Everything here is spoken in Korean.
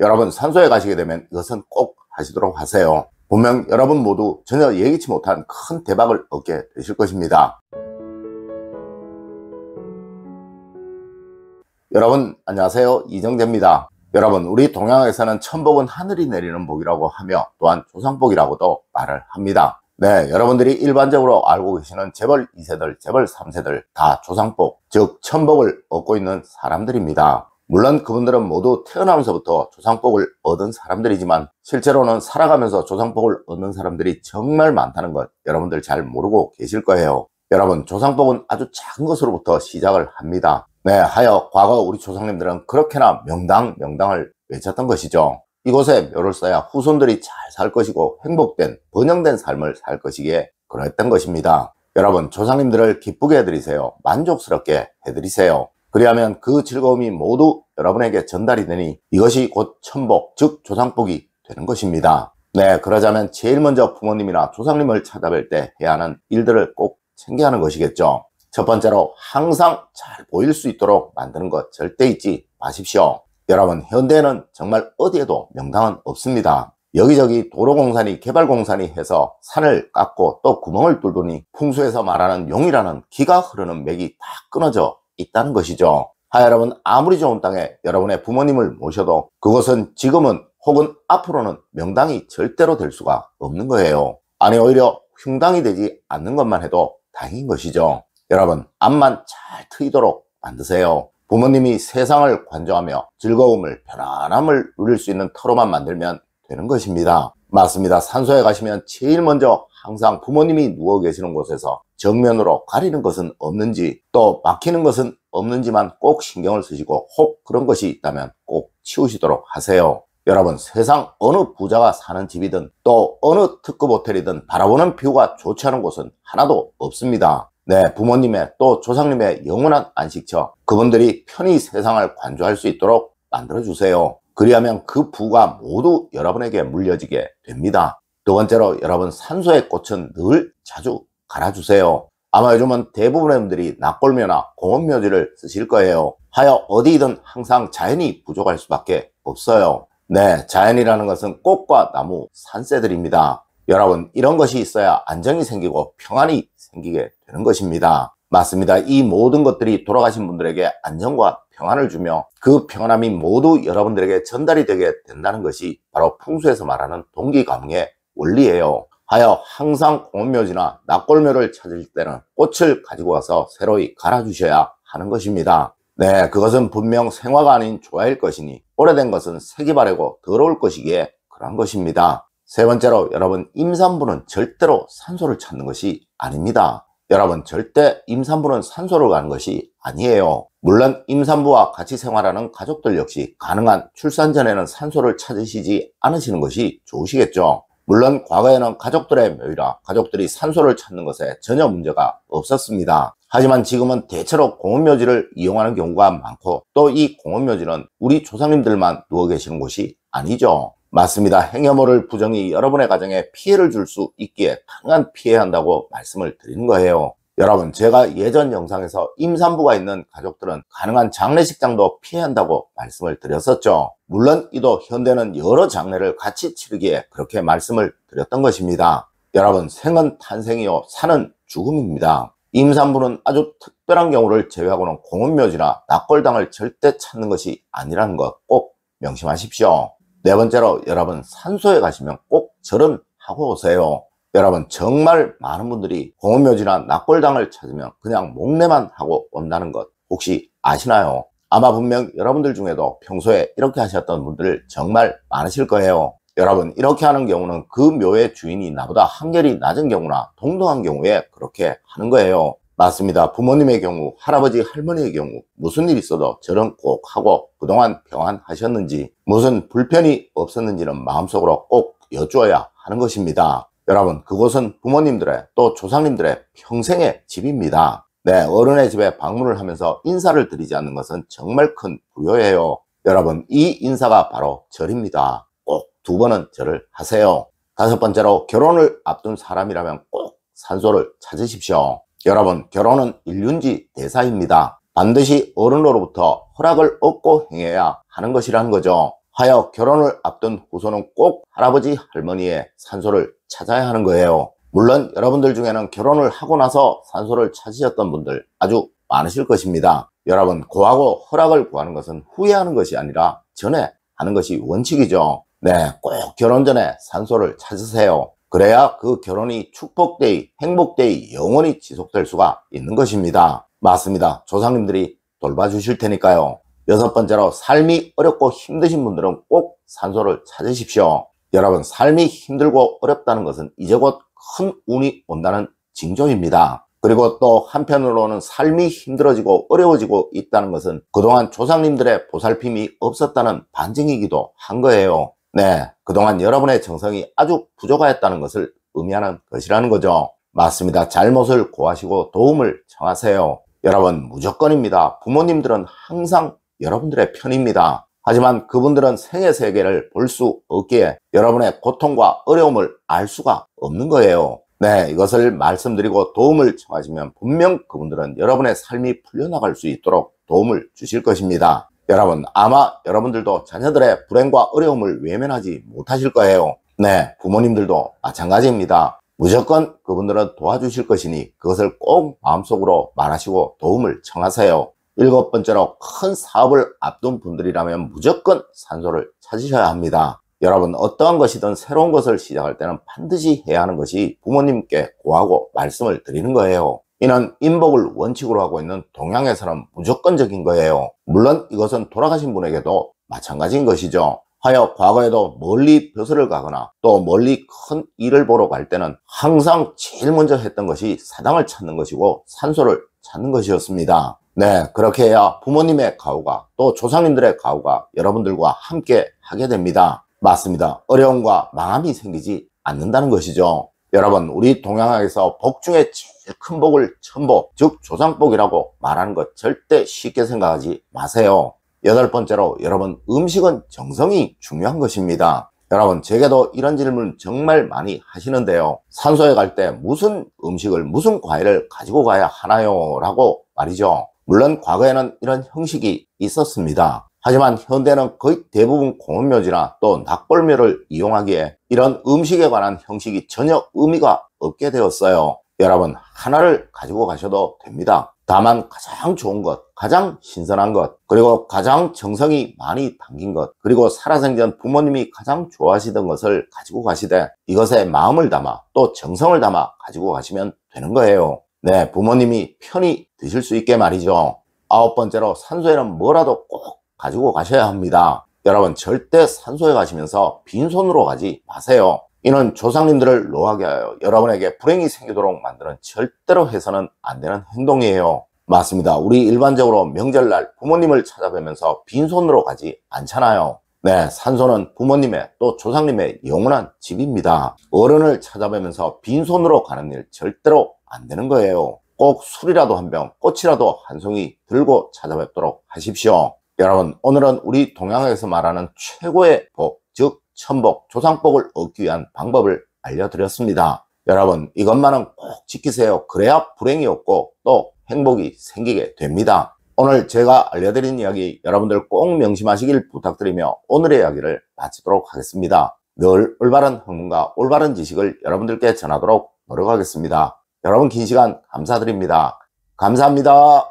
여러분 산소에 가시게 되면 이것은 꼭 하시도록 하세요. 분명 여러분 모두 전혀 예기치 못한 큰 대박을 얻게 되실 것입니다. 여러분 안녕하세요 이정재입니다. 여러분 우리 동양에서는 천복은 하늘이 내리는 복이라고 하며 또한 조상복이라고도 말을 합니다. 네 여러분들이 일반적으로 알고 계시는 재벌 2세들 재벌 3세들 다 조상복 즉 천복을 얻고 있는 사람들입니다. 물론 그분들은 모두 태어나면서부터 조상복을 얻은 사람들이지만 실제로는 살아가면서 조상복을 얻는 사람들이 정말 많다는 것 여러분들 잘 모르고 계실 거예요. 여러분 조상복은 아주 작은 것으로부터 시작을 합니다. 네 하여 과거 우리 조상님들은 그렇게나 명당 명당을 외쳤던 것이죠. 이곳에 묘를 써야 후손들이 잘 살 것이고 행복된 번영된 삶을 살 것이기에 그랬던 것입니다. 여러분 조상님들을 기쁘게 해드리세요. 만족스럽게 해드리세요. 그리하면 그 즐거움이 모두 여러분에게 전달이 되니 이것이 곧 천복, 즉 조상복이 되는 것입니다. 네, 그러자면 제일 먼저 부모님이나 조상님을 찾아뵐 때 해야 하는 일들을 꼭 챙겨야 하는 것이겠죠. 첫 번째로 항상 잘 보일 수 있도록 만드는 것 절대 잊지 마십시오. 여러분, 현대에는 정말 어디에도 명당은 없습니다. 여기저기 도로공사니 개발공사니 해서 산을 깎고 또 구멍을 뚫더니 풍수에서 말하는 용이라는 기가 흐르는 맥이 다 끊어져 있다는 것이죠. 하 여러분 아무리 좋은 땅에 여러분의 부모님을 모셔도 그것은 지금은 혹은 앞으로는 명당이 절대로 될 수가 없는 거예요. 아니 오히려 흉당이 되지 않는 것만 해도 다행인 것이죠. 여러분 앞만 잘 트이도록 만드세요. 부모님이 세상을 관조하며 즐거움을 편안함을 누릴 수 있는 터로만 만들면 되는 것입니다. 맞습니다. 산소에 가시면 제일 먼저 항상 부모님이 누워 계시는 곳에서 정면으로 가리는 것은 없는지 또 막히는 것은 없는지만 꼭 신경을 쓰시고 혹 그런 것이 있다면 꼭 치우시도록 하세요. 여러분 세상 어느 부자가 사는 집이든 또 어느 특급 호텔이든 바라보는 뷰가 좋지 않은 곳은 하나도 없습니다. 네 부모님의 또 조상님의 영원한 안식처 그분들이 편히 세상을 관조할 수 있도록 만들어주세요. 그리하면 그 부가 모두 여러분에게 물려지게 됩니다. 두 번째로 여러분 산소의 꽃은 늘 자주 갈아주세요. 아마 요즘은 대부분의 분들이 낙골묘나 공원묘지를 쓰실 거예요. 하여 어디든 항상 자연이 부족할 수밖에 없어요. 네, 자연이라는 것은 꽃과 나무, 산새들입니다. 여러분, 이런 것이 있어야 안정이 생기고 평안이 생기게 되는 것입니다. 맞습니다. 이 모든 것들이 돌아가신 분들에게 안정과 평안을 주며 그 평안함이 모두 여러분들에게 전달이 되게 된다는 것이 바로 풍수에서 말하는 동기감흥의 원리예요. 하여 항상 공묘지나 낙골묘를 찾을 때는 꽃을 가지고 와서 새로이 갈아주셔야 하는 것입니다. 네, 그것은 분명 생화가 아닌 조화일 것이니 오래된 것은 색이 바래고 더러울 것이기에 그런 것입니다. 세 번째로 여러분 임산부는 절대로 산소를 찾는 것이 아닙니다. 여러분 절대 임산부는 산소를 가는 것이 아니에요. 물론 임산부와 같이 생활하는 가족들 역시 가능한 출산 전에는 산소를 찾으시지 않으시는 것이 좋으시겠죠. 물론 과거에는 가족들의 묘이라 가족들이 산소를 찾는 것에 전혀 문제가 없었습니다. 하지만 지금은 대체로 공원묘지를 이용하는 경우가 많고 또 이 공원묘지는 우리 조상님들만 누워 계시는 곳이 아니죠. 맞습니다. 행여모를 부정이 여러분의 가정에 피해를 줄 수 있기에 강한 피해 한다고 말씀을 드린 거예요. 여러분 제가 예전 영상에서 임산부가 있는 가족들은 가능한 장례식장도 피해야 한다고 말씀을 드렸었죠. 물론 이도 현대는 여러 장례를 같이 치르기에 그렇게 말씀을 드렸던 것입니다. 여러분 생은 탄생이요 사는 죽음입니다. 임산부는 아주 특별한 경우를 제외하고는 공원묘지나 낙골당을 절대 찾는 것이 아니라는 것 꼭 명심하십시오. 네 번째로 여러분 산소에 가시면 꼭 절은 하고 오세요. 여러분 정말 많은 분들이 공원묘지나 낙골당을 찾으면 그냥 목례만 하고 온다는 것 혹시 아시나요? 아마 분명 여러분들 중에도 평소에 이렇게 하셨던 분들 정말 많으실 거예요. 여러분 이렇게 하는 경우는 그 묘의 주인이 나보다 한결이 낮은 경우나 동등한 경우에 그렇게 하는 거예요. 맞습니다. 부모님의 경우, 할아버지, 할머니의 경우 무슨 일이 있어도 저런 꼭 하고 그동안 병환하셨는지 무슨 불편이 없었는지는 마음속으로 꼭 여쭈어야 하는 것입니다. 여러분 그곳은 부모님들의 또 조상님들의 평생의 집입니다. 네 어른의 집에 방문을 하면서 인사를 드리지 않는 것은 정말 큰부여예요 여러분 이 인사가 바로 절입니다. 꼭 두 번은 절을 하세요. 다섯 번째로 결혼을 앞둔 사람이라면 꼭 산소를 찾으십시오. 여러분 결혼은 일륜지 대사입니다. 반드시 어른으로부터 허락을 얻고 행해야 하는 것이라는 거죠. 하여 결혼을 앞둔 후손은 꼭 할아버지 할머니의 산소를 찾아야 하는 거예요. 물론 여러분들 중에는 결혼을 하고 나서 산소를 찾으셨던 분들 아주 많으실 것입니다. 여러분 고하고 허락을 구하는 것은 후회하는 것이 아니라 전에 하는 것이 원칙이죠. 네, 꼭 결혼 전에 산소를 찾으세요. 그래야 그 결혼이 축복되이 행복되이 영원히 지속될 수가 있는 것입니다. 맞습니다. 조상님들이 돌봐주실 테니까요. 여섯 번째로 삶이 어렵고 힘드신 분들은 꼭 산소를 찾으십시오. 여러분 삶이 힘들고 어렵다는 것은 이제 곧 큰 운이 온다는 징조입니다. 그리고 또 한편으로는 삶이 힘들어지고 어려워지고 있다는 것은 그동안 조상님들의 보살핌이 없었다는 반증이기도 한 거예요. 네, 그동안 여러분의 정성이 아주 부족하였다는 것을 의미하는 것이라는 거죠. 맞습니다. 잘못을 고하시고 도움을 청하세요. 여러분 무조건입니다. 부모님들은 항상 여러분들의 편입니다. 하지만 그분들은 생의 세계를 볼 수 없기에 여러분의 고통과 어려움을 알 수가 없는 거예요. 네, 이것을 말씀드리고 도움을 청하시면 분명 그분들은 여러분의 삶이 풀려나갈 수 있도록 도움을 주실 것입니다. 여러분 아마 여러분들도 자녀들의 불행과 어려움을 외면하지 못하실 거예요. 네, 부모님들도 마찬가지입니다. 무조건 그분들은 도와주실 것이니 그것을 꼭 마음속으로 말하시고 도움을 청하세요. 일곱 번째로 큰 사업을 앞둔 분들이라면 무조건 산소를 찾으셔야 합니다. 여러분 어떠한 것이든 새로운 것을 시작할 때는 반드시 해야 하는 것이 부모님께 고하고 말씀을 드리는 거예요. 이는 인복을 원칙으로 하고 있는 동양에서는 무조건적인 거예요. 물론 이것은 돌아가신 분에게도 마찬가지인 것이죠. 하여 과거에도 멀리 벼슬을 가거나 또 멀리 큰 일을 보러 갈 때는 항상 제일 먼저 했던 것이 사당을 찾는 것이고 산소를 찾는 것이었습니다. 네, 그렇게 해야 부모님의 가호가 또 조상님들의 가호가 여러분들과 함께 하게 됩니다. 맞습니다. 어려움과 마음이 생기지 않는다는 것이죠. 여러분 우리 동양학에서 복 중에 제일 큰 복을 천복 즉 조상복이라고 말하는 것 절대 쉽게 생각하지 마세요 여덟 번째로 여러분 음식은 정성이 중요한 것입니다 여러분 제게도 이런 질문 정말 많이 하시는데요 산소에 갈 때 무슨 음식을 무슨 과일을 가지고 가야 하나요? 라고 말이죠 물론 과거에는 이런 형식이 있었습니다 하지만 현대는 거의 대부분 공원묘지나 또낙벌묘를 이용하기에 이런 음식에 관한 형식이 전혀 의미가 없게 되었어요. 여러분 하나를 가지고 가셔도 됩니다. 다만 가장 좋은 것, 가장 신선한 것, 그리고 가장 정성이 많이 담긴 것, 그리고 살아생전 부모님이 가장 좋아하시던 것을 가지고 가시되 이것에 마음을 담아 또 정성을 담아 가지고 가시면 되는 거예요. 네, 부모님이 편히 드실 수 있게 말이죠. 아홉 번째로 산소에는 뭐라도 꼭 가지고 가셔야 합니다. 여러분 절대 산소에 가시면서 빈손으로 가지 마세요. 이는 조상님들을 노하게 하여 여러분에게 불행이 생기도록 만드는 절대로 해서는 안 되는 행동이에요. 맞습니다. 우리 일반적으로 명절날 부모님을 찾아뵈면서 빈손으로 가지 않잖아요. 네, 산소는 부모님의 또 조상님의 영원한 집입니다. 어른을 찾아뵈면서 빈손으로 가는 일 절대로 안 되는 거예요. 꼭 술이라도 한 병, 꽃이라도 한 송이 들고 찾아뵙도록 하십시오. 여러분 오늘은 우리 동양에서 말하는 최고의 복, 즉 천복, 조상복을 얻기 위한 방법을 알려드렸습니다. 여러분 이것만은 꼭 지키세요. 그래야 불행이 없고 또 행복이 생기게 됩니다. 오늘 제가 알려드린 이야기 여러분들 꼭 명심하시길 부탁드리며 오늘의 이야기를 마치도록 하겠습니다. 늘 올바른 흥문과 올바른 지식을 여러분들께 전하도록 노력하겠습니다. 여러분 긴 시간 감사드립니다. 감사합니다.